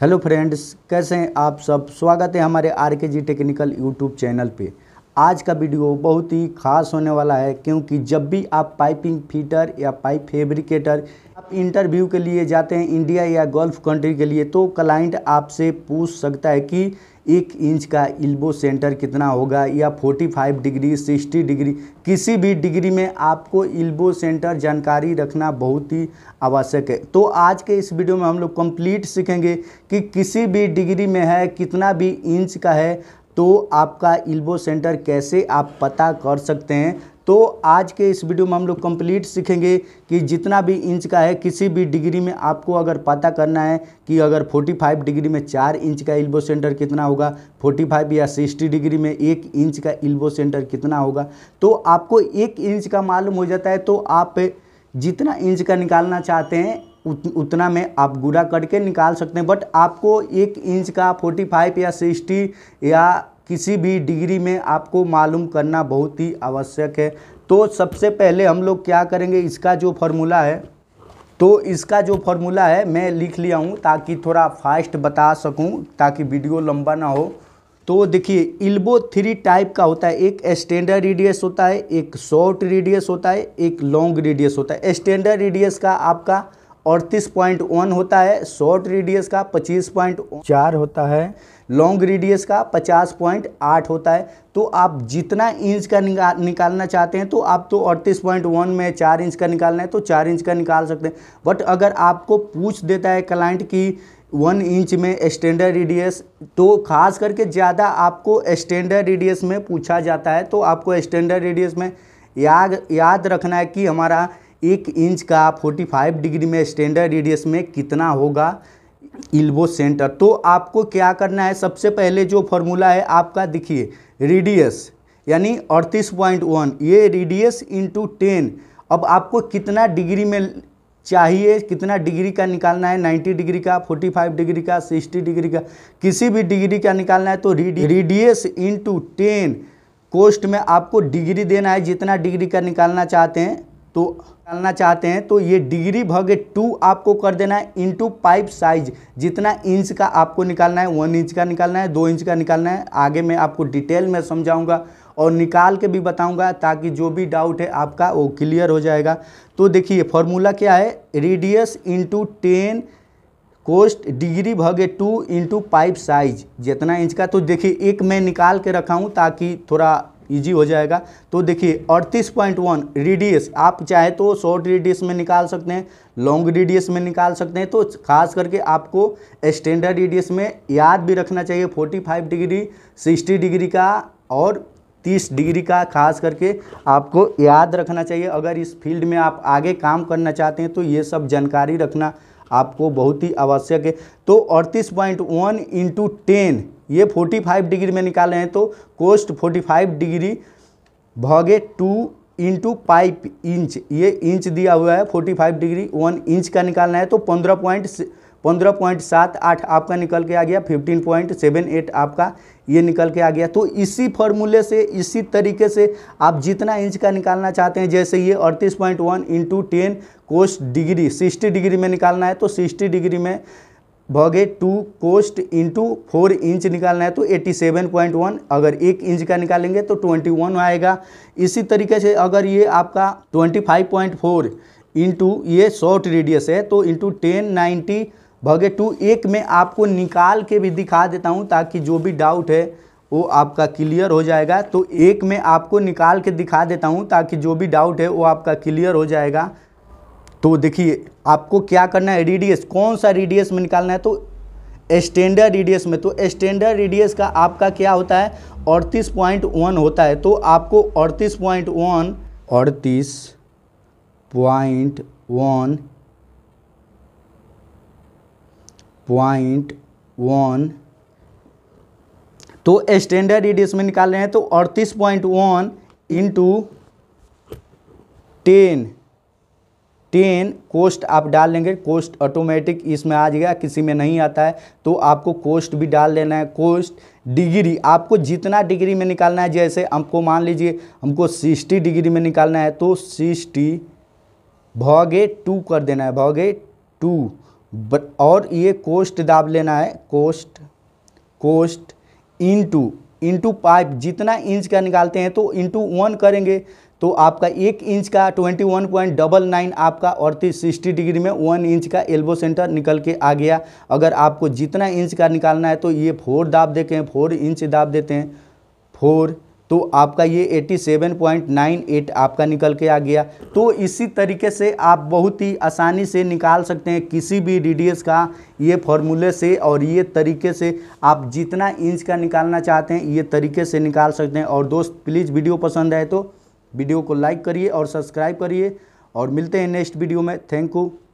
hello friends कैसे हैं आप सब स्वागत है हमारे आर के जी टेक्निकल यूट्यूब चैनल पे आज का वीडियो बहुत ही खास होने वाला है क्योंकि जब भी आप पाइपिंग फीटर या पाइप फेब्रिकेटर आप इंटरव्यू के लिए जाते हैं इंडिया या गल्फ कंट्री के लिए तो क्लाइंट आपसे पूछ सकता है कि एक इंच का इल्बो सेंटर कितना होगा या 45 डिग्री 60 डिग्री किसी भी डिग्री में आपको इल्बो सेंटर जानकारी रखना बहुत ही आवश्यक है तो आज के इस वीडियो में हम लोग कंप्लीट सीखेंगे कि किसी भी डिग्री में है कितना भी इंच का है तो आपका इल्बो सेंटर कैसे आप पता कर सकते हैं तो आज के इस वीडियो में हम लोग कंप्लीट सीखेंगे कि जितना भी इंच का है किसी भी डिग्री में आपको अगर पता करना है कि अगर 45 डिग्री में चार इंच का एल्बो सेंटर कितना होगा 45 या 60 डिग्री में एक इंच का एल्बो सेंटर कितना होगा तो आपको एक इंच का मालूम हो जाता है तो आप जितना इंच का निकालना चाहते हैं उतना में आप गुड़ा करके निकाल सकते हैं बट आपको एक इंच का 45 या 60 या किसी भी डिग्री में आपको मालूम करना बहुत ही आवश्यक है तो सबसे पहले हम लोग क्या करेंगे इसका जो फॉर्मूला है तो इसका जो फॉर्मूला है मैं लिख लिया हूँ ताकि थोड़ा फास्ट बता सकूँ ताकि वीडियो लंबा ना हो तो देखिए इल्बो थ्री टाइप का होता है एक स्टैंडर्ड रेडियस होता है एक शॉर्ट रेडियस होता है एक लॉन्ग रेडियस होता है स्टैंडर्ड रेडियस का आपका अड़तीस पॉइंट वन होता है शॉर्ट रेडियस का पच्चीस पॉइंट चार होता है लॉन्ग रेडियस का पचास पॉइंट आठ होता है तो आप जितना इंच का निकाल निकालना चाहते हैं तो आप तो अड़तीस पॉइंट वन में चार इंच का निकालना है तो चार इंच का निकाल सकते हैं बट अगर आपको पूछ देता है क्लाइंट की वन इंच में स्टैंडर्ड रेडियस तो खास करके ज़्यादा आपको स्टैंडर्ड रेडियस में पूछा जाता है तो आपको स्टैंडर्ड रेडियस में याद याद रखना है कि हमारा एक इंच का 45 डिग्री में स्टैंडर्ड रेडियस में कितना होगा इल्बो सेंटर तो आपको क्या करना है सबसे पहले जो फॉर्मूला है आपका देखिए रेडियस यानी अड़तीस पॉइंट वन ये रेडियस इंटू टेन अब आपको कितना डिग्री में चाहिए कितना डिग्री का निकालना है 90 डिग्री का 45 डिग्री का 60 डिग्री का किसी भी डिग्री का निकालना है तो रेडियस इंटू टेन कोस्ट में आपको डिग्री देना है जितना डिग्री का निकालना चाहते हैं तो निकालना चाहते हैं तो ये डिग्री भगे टू आपको कर देना है इंटू पाइप साइज जितना इंच का आपको निकालना है वन इंच का निकालना है दो इंच का निकालना है आगे मैं आपको डिटेल में समझाऊंगा और निकाल के भी बताऊंगा ताकि जो भी डाउट है आपका वो क्लियर हो जाएगा तो देखिए फॉर्मूला क्या है radius into ten cost degree भगे टू इंटू पाइप साइज जितना इंच का तो देखिए एक मैं निकाल के रखा हूँ ताकि थोड़ा ईजी हो जाएगा तो देखिए अड़तीस पॉइंट वन रेडियस आप चाहे तो शॉर्ट रेडियस में निकाल सकते हैं लॉन्ग रेडियस में निकाल सकते हैं तो खास करके आपको स्टैंडर्ड रेडियस में याद भी रखना चाहिए forty five degree sixty degree का और तीस डिग्री का खास करके आपको याद रखना चाहिए अगर इस फील्ड में आप आगे काम करना चाहते हैं तो ये सब जानकारी रखना आपको बहुत ही आवश्यक है तो अड़तीस पॉइंट वन इंटू टेन ये फोर्टी फाइव डिग्री में निकाले हैं तो कोस्ट फोर्टी फाइव डिग्री भगे टू इंटू पाइप इंच ये इंच दिया हुआ है forty five degree one inch का निकालना है तो पंद्रह पॉइंट पंद्रह पॉइंट सात आठ आपका निकल के आ गया फिफ्टीन पॉइंट सेवन एट आपका ये निकल के आ गया तो इसी फॉर्मूले से इसी तरीके से आप जितना इंच का निकालना चाहते हैं जैसे ये अड़तीस point one into ten cost degree sixty degree में निकालना है तो सिक्सटी डिग्री में भगे two cost into four inch निकालना है तो एट्टी सेवन पॉइंट वन अगर एक इंच का निकालेंगे तो ट्वेंटी वन आएगा इसी तरीके से अगर ये आपका twenty five point four into ये शॉर्ट रेडियस है तो इंटू टेन नाइन्टी भाग्य टू एक में आपको निकाल के भी दिखा देता हूँ ताकि जो भी डाउट है वो आपका क्लियर हो जाएगा तो एक में आपको निकाल के दिखा देता हूँ ताकि जो भी डाउट है वो आपका क्लियर हो जाएगा तो देखिए आपको क्या करना है रीडीएस कौन सा रीडीएस में निकालना है तो स्टैंडर्ड रीडीएस में तो स्टैंडर्ड रीडीएस का आपका क्या होता है अड़तीस पॉइंट वन होता है तो आपको अड़तीस पॉइंट वन अड़तीस पॉइंट वन पॉइंट वन तो स्टैंडर्ड रेडियस में निकाल रहे हैं तो अड़तीस point one into ten ten cost आप डाल लेंगे कोस्ट ऑटोमेटिक इसमें आ जाएगा किसी में नहीं आता है तो आपको कोस्ट भी डाल लेना है कोस्ट डिग्री आपको जितना डिग्री में निकालना है जैसे हमको मान लीजिए हमको सिक्सटी डिग्री में निकालना है तो सिक्सटी भागे टू कर देना है भागे टू और ये कोस्ट दाब लेना है cost cost into into pipe जितना इंच का निकालते हैं तो इनटू वन करेंगे तो आपका एक इंच का twenty one point double nine आपका अड़तीस सिक्सटी डिग्री में वन इंच का एल्बो सेंटर निकल के आ गया अगर आपको जितना इंच का निकालना है तो ये फोर दाब देते हैं फोर इंच दाब देते हैं फोर तो आपका ये 87.98 आपका निकल के आ गया तो इसी तरीके से आप बहुत ही आसानी से निकाल सकते हैं किसी भी डी का ये फॉर्मूले से और ये तरीके से आप जितना इंच का निकालना चाहते हैं ये तरीके से निकाल सकते हैं और दोस्त प्लीज़ वीडियो पसंद आए तो वीडियो को लाइक करिए और सब्सक्राइब करिए और मिलते हैं नेक्स्ट वीडियो में थैंक यू